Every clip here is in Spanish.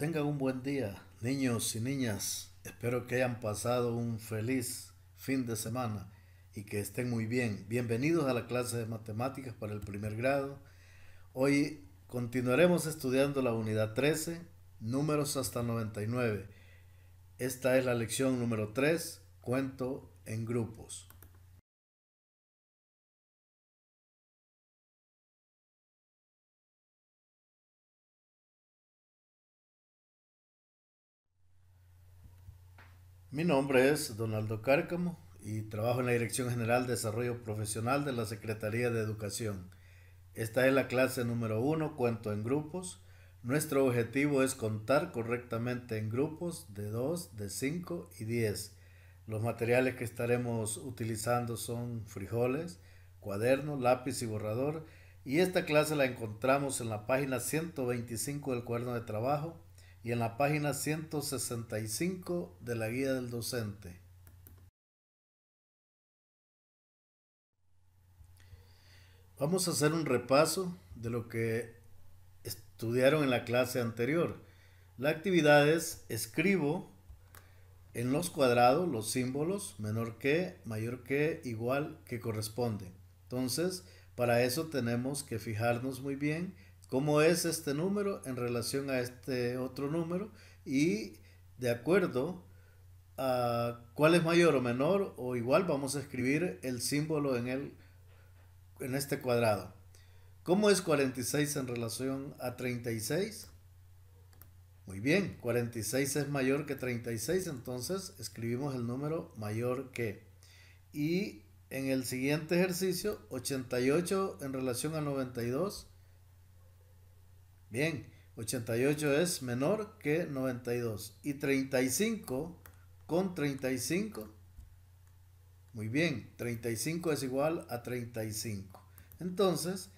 Tengan un buen día, niños y niñas. Espero que hayan pasado un feliz fin de semana y que estén muy bien. Bienvenidos a la clase de matemáticas para el primer grado. Hoy continuaremos estudiando la unidad 13, números hasta 99. Esta es la lección número 3, cuento en grupos. Mi nombre es Donaldo Cárcamo y trabajo en la Dirección General de Desarrollo Profesional de la Secretaría de Educación. Esta es la clase número uno, cuento en grupos. Nuestro objetivo es contar correctamente en grupos de 2, de 5 y 10. Los materiales que estaremos utilizando son frijoles, cuaderno, lápiz y borrador. Y esta clase la encontramos en la página 125 del cuaderno de trabajo y en la página 165 de la Guía del Docente. Vamos a hacer un repaso de lo que estudiaron en la clase anterior. La actividad es escribo en los cuadrados los símbolos menor que, mayor que, igual que corresponde. Entonces, para eso tenemos que fijarnos muy bien cómo es este número en relación a este otro número y de acuerdo a cuál es mayor o menor o igual vamos a escribir el símbolo en, en este cuadrado. ¿Cómo es 46 en relación a 36? Muy bien, 46 es mayor que 36, entonces escribimos el número mayor que. Y en el siguiente ejercicio, 88 en relación a 92, Bien, 88 es menor que 92. Y 35 con 35. Muy bien, 35 es igual a 35. Entonces,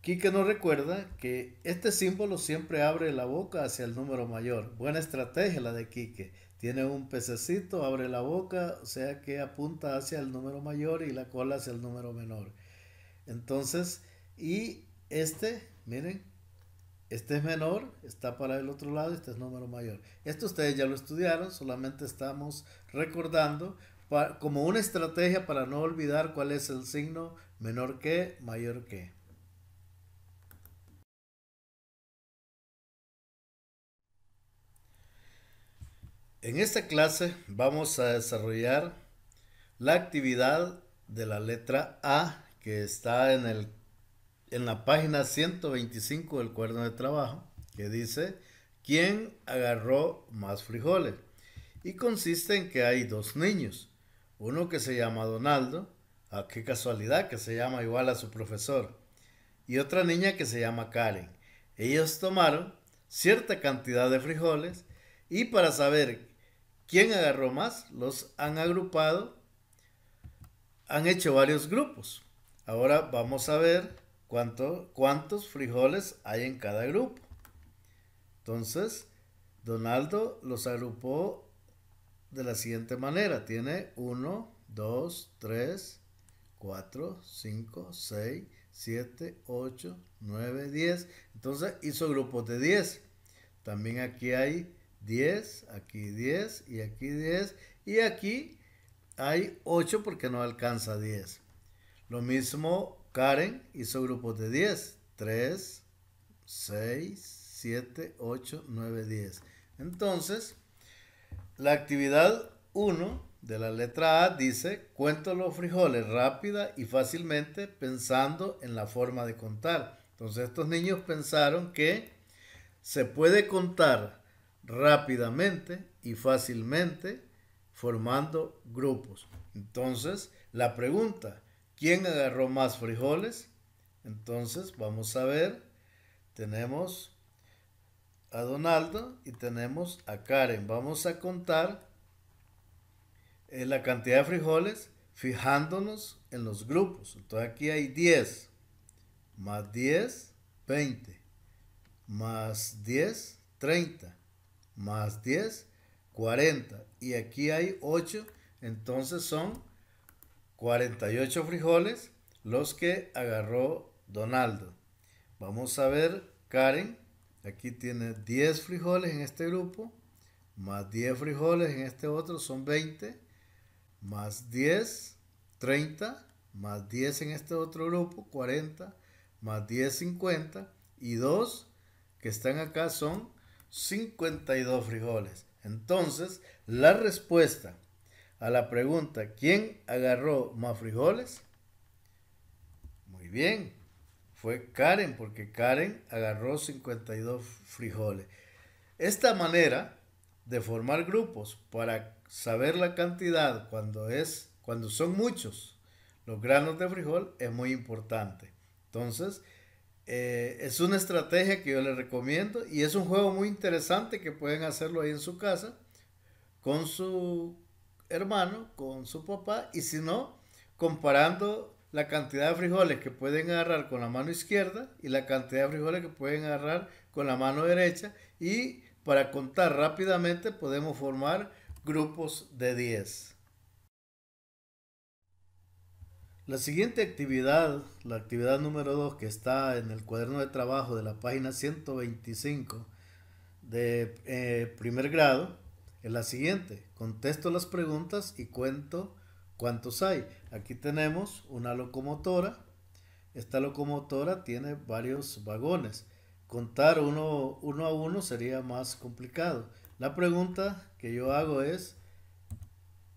Quique nos recuerda que este símbolo siempre abre la boca hacia el número mayor. Buena estrategia la de Quique. Tiene un pececito, abre la boca, o sea que apunta hacia el número mayor y la cola hacia el número menor. Entonces, y este, miren, este es menor, está para el otro lado, este es número mayor. Esto ustedes ya lo estudiaron, solamente estamos recordando como una estrategia para no olvidar cuál es el signo menor que, mayor que. En esta clase vamos a desarrollar la actividad de la letra A que está en el en la página 125 del cuerno de trabajo, que dice, ¿quién agarró más frijoles? Y consiste en que hay dos niños, uno que se llama Donaldo, a ah, qué casualidad que se llama igual a su profesor, y otra niña que se llama Karen. Ellos tomaron cierta cantidad de frijoles y para saber quién agarró más, los han agrupado, han hecho varios grupos. Ahora vamos a ver cuántos frijoles hay en cada grupo. Entonces, Donaldo los agrupó de la siguiente manera. Tiene 1, 2, 3, 4, 5, 6, 7, 8, 9, 10. Entonces hizo grupos de 10. También aquí hay 10, aquí 10 y aquí 10. Y aquí hay 8 porque no alcanza 10. Lo mismo Karen hizo grupos de 10. 3, 6, 7, 8, 9, 10. Entonces, la actividad 1 de la letra A dice, cuento los frijoles rápida y fácilmente pensando en la forma de contar. Entonces estos niños pensaron que se puede contar rápidamente y fácilmente formando grupos. Entonces, la pregunta, ¿Quién agarró más frijoles? Entonces, vamos a ver. Tenemos a Donaldo y tenemos a Karen. Vamos a contar eh, la cantidad de frijoles fijándonos en los grupos. Entonces aquí hay 10, más 10, 20, más 10, 30, más 10, 40. Y aquí hay 8, entonces son 48 frijoles, los que agarró Donaldo. Vamos a ver, Karen, aquí tiene 10 frijoles en este grupo, más 10 frijoles en este otro, son 20, más 10, 30, más 10 en este otro grupo, 40, más 10, 50, y 2 que están acá son 52 frijoles. Entonces, la respuesta a la pregunta, ¿quién agarró más frijoles? Muy bien, fue Karen, porque Karen agarró 52 frijoles. Esta manera de formar grupos para saber la cantidad cuando es cuando son muchos los granos de frijol es muy importante. Entonces, eh, es una estrategia que yo les recomiendo y es un juego muy interesante que pueden hacerlo ahí en su casa con su hermano con su papá y si no, comparando la cantidad de frijoles que pueden agarrar con la mano izquierda y la cantidad de frijoles que pueden agarrar con la mano derecha y para contar rápidamente podemos formar grupos de 10. La siguiente actividad, la actividad número 2 que está en el cuaderno de trabajo de la página 125 de eh, primer grado, es la siguiente. Contesto las preguntas y cuento cuántos hay. Aquí tenemos una locomotora. Esta locomotora tiene varios vagones. Contar uno, uno a uno sería más complicado. La pregunta que yo hago es,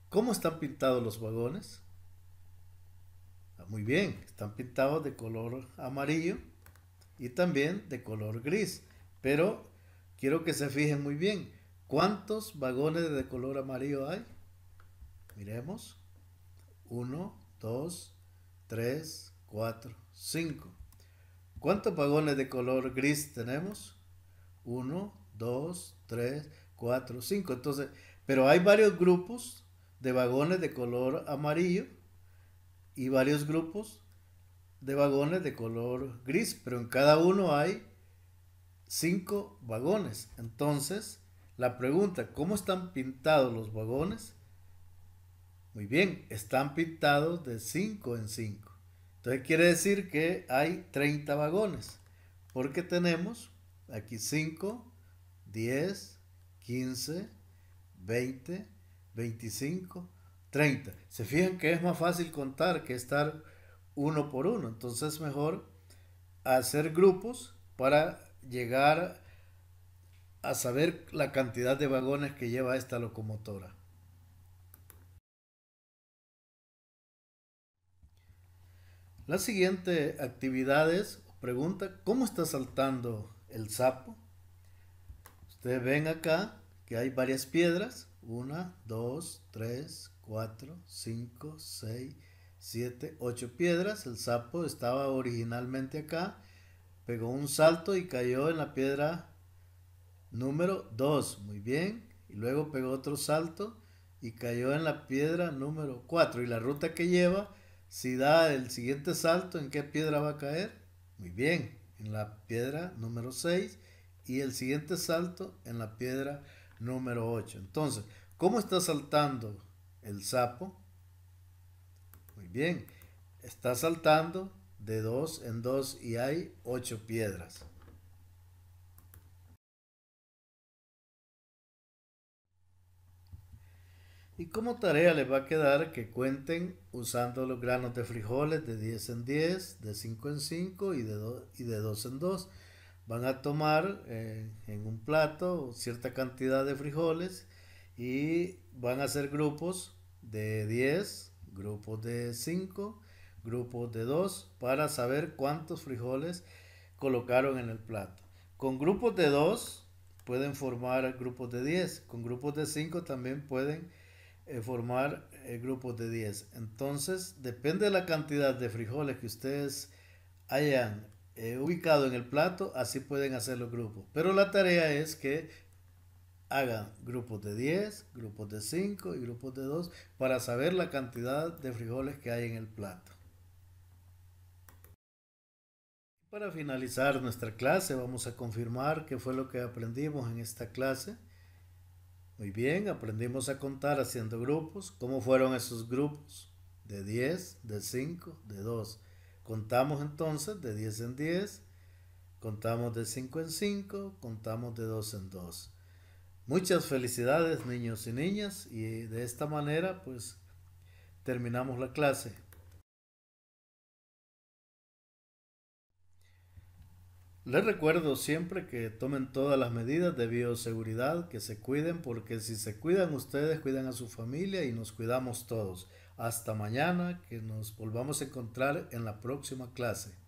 ¿cómo están pintados los vagones? Ah, muy bien, están pintados de color amarillo y también de color gris. Pero quiero que se fijen muy bien. ¿Cuántos vagones de color amarillo hay? Miremos. uno, dos, tres, cuatro, cinco. ¿Cuántos vagones de color gris tenemos? Uno, dos, tres, cuatro, cinco. Entonces, pero hay varios grupos de vagones de color amarillo y varios grupos de vagones de color gris, pero en cada uno hay cinco vagones. Entonces, la pregunta, ¿cómo están pintados los vagones? Muy bien, están pintados de 5 en 5. Entonces quiere decir que hay 30 vagones, porque tenemos aquí 5, 10, 15, 20, 25, 30. Se fijan que es más fácil contar que estar uno por uno, entonces es mejor hacer grupos para llegar a a saber la cantidad de vagones que lleva esta locomotora. La siguiente actividad es pregunta, ¿cómo está saltando el sapo? Ustedes ven acá que hay varias piedras, 1, 2, 3, 4, 5, 6, 7, 8 piedras. El sapo estaba originalmente acá, pegó un salto y cayó en la piedra número 2, muy bien, y luego pegó otro salto y cayó en la piedra número 4. Y la ruta que lleva, si da el siguiente salto, ¿en qué piedra va a caer? Muy bien, en la piedra número 6 y el siguiente salto en la piedra número 8. Entonces, ¿cómo está saltando el sapo? Muy bien, está saltando de 2 en 2 y hay 8 piedras. Y como tarea les va a quedar que cuenten usando los granos de frijoles de 10 en 10, de 5 en 5 y de, y de 2 en 2. Van a tomar eh, en un plato cierta cantidad de frijoles y van a hacer grupos de 10, grupos de 5, grupos de 2 para saber cuántos frijoles colocaron en el plato. Con grupos de 2 pueden formar grupos de 10, con grupos de 5 también pueden eh, formar eh, grupos de 10. Entonces, depende de la cantidad de frijoles que ustedes hayan eh, ubicado en el plato, así pueden hacer los grupos. Pero la tarea es que hagan grupos de 10, grupos de 5 y grupos de 2 para saber la cantidad de frijoles que hay en el plato. Para finalizar nuestra clase vamos a confirmar qué fue lo que aprendimos en esta clase. Muy bien, aprendimos a contar haciendo grupos. ¿Cómo fueron esos grupos? De 10, de 5, de 2. Contamos entonces de 10 en 10, contamos de 5 en 5, contamos de 2 en 2. Muchas felicidades niños y niñas y de esta manera pues terminamos la clase. Les recuerdo siempre que tomen todas las medidas de bioseguridad, que se cuiden, porque si se cuidan ustedes, cuidan a su familia y nos cuidamos todos. Hasta mañana, que nos volvamos a encontrar en la próxima clase.